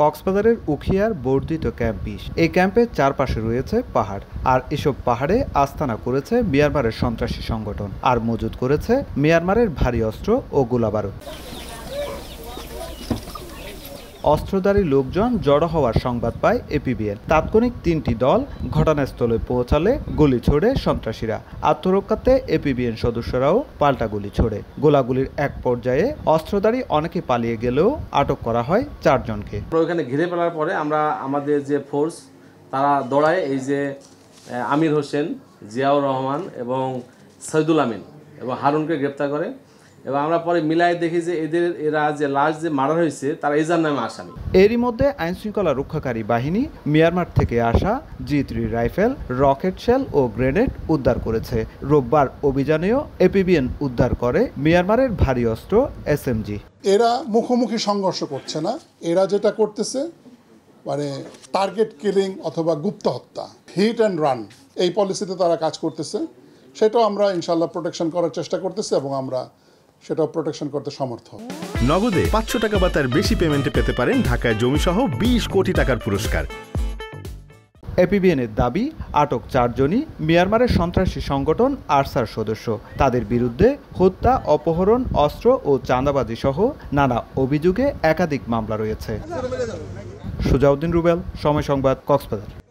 কক্সবাজারের উখিয়ার বর্ধিত ক্যাম্প বিশ এই ক্যাম্পের চারপাশে রয়েছে পাহাড় আর এসব পাহাড়ে আস্তানা করেছে মিয়ানমারের সন্ত্রাসী সংগঠন আর মজুদ করেছে মিয়ানমারের ভারী অস্ত্র ও গোলাবারুদ অস্ত্রধারী লোকজন জড়ো হওয়ার সংবাদ পায় এপিবিএন তাৎক্ষণিক তিনটি দল ঘটনাস্থলে পৌঁছালে গুলি ছোড়ে সন্ত্রাসীরা আত্মরক্ষাতে এপিবিএন সদস্যরাও পাল্টা গুলি ছোড়ে গোলাগুলির এক পর্যায়ে অস্ত্রধারী অনেকে পালিয়ে গেলেও আটক করা হয় চারজনকে ওইখানে ঘিরে ফেলার পরে আমরা আমাদের যে ফোর্স তারা দৌড়ায় এই যে আমির হোসেন জিয়াউর রহমান এবং সৈদুল আমিন এবং হারুনকে গ্রেপ্তার করে এবং আমরা পরে মিলাই দেখি যে এদের এরা যে লাশ যে মারা হয়েছে তারা এজার নামে আসামি এরই মধ্যে আইন শৃঙ্খলা রক্ষাকারী বাহিনী মিয়ানমার থেকে আসা G three rifle rocket shell ও গ্রেনেড উদ্ধার করেছে রোববার অভিযানেও এপিবিএন উদ্ধার করে মিয়ানমারের ভারী অস্ত্র এস এরা মুখোমুখি সংঘর্ষ করছে না এরা যেটা করতেছে মানে টার্গেট কিলিং অথবা গুপ্ত হত্যা হিট অ্যান্ড রান এই পলিসিতে তারা কাজ করতেছে সেটাও আমরা ইনশাল্লাহ প্রোটেকশন করার চেষ্টা করতেছি এবং আমরা সেটাও প্রোটেকশন করতে সমর্থ নগদে পাঁচশো টাকা বা তার বেশি পেমেন্টে পেতে পারেন ঢাকায় জমিসহ বিশ কোটি টাকার পুরস্কার এপিবিএনের দাবি আটক চারজনই মিয়ানমারের সন্ত্রাসী সংগঠন আরসার সদস্য তাদের বিরুদ্ধে হত্যা অপহরণ অস্ত্র ও চাঁদাবাজি সহ নানা অভিযোগে একাধিক মামলা রয়েছে সুজাউদ্দিন রুবেল সময় সংবাদ কক্সবাজার